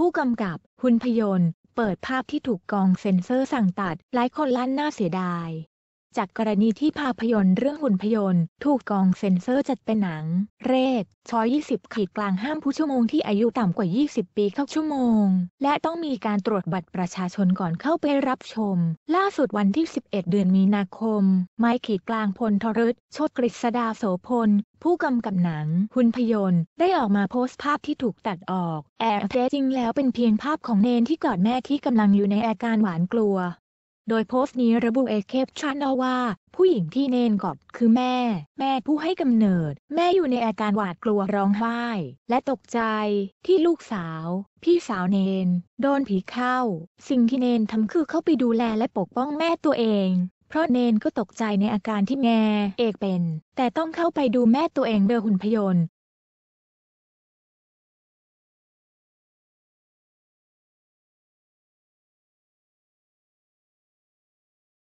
ผู้กำกับหุ่นพยนต์เปิดภาพที่ถูกกองเซ็นเซอร์สั่งตัดหลายคนลั่นหน้าเสียดายจากกรณีที่ภาพยนตร์เรื่องหุ่นพยนต์ถูกกองเซ็นเซอร์จัดเป็นหนัง เรทชอย 20 ขีดกลางห้ามผู้ชั่วโมงที่อายุต่ำกว่า 20 ปีเข้าชั่วโมง และต้องมีการตรวจบัตรประชาชนก่อนเข้าไปรับชม ล่าสุดวันที่ 11 เดือนมีนาคม ไม้ขีดกลางพลทรุษโชดกฤษดาโสพล ผู้กำกับหนังหุ่นพยนต์ได้ออกมาโพสต์ภาพที่ถูกตัดออกแอบแท้จริงแล้วเป็นเพียงภาพของเนนที่กอดแม่ที่กำลังอยู่ในอาการหวานกลัวโดยโพสต์นี้ระบุเอเคปชันเอาว่า ผู้หญิงที่เนนกอดคือแม่ แม่ผู้ให้กำเนิด แม่อยู่ในอาการหวาดกลัวร้องไห้และตกใจที่ลูกสาว พี่สาวเนน โดนผีเข้า สิ่งที่เนนทำคือเข้าไปดูแลและปกป้องแม่ตัวเองเพราะเนนก็ตกใจในอาการที่แม่เอกเป็น แต่ต้องเข้าไปดูแม่ตัวเองอด์หุ่นพยนต์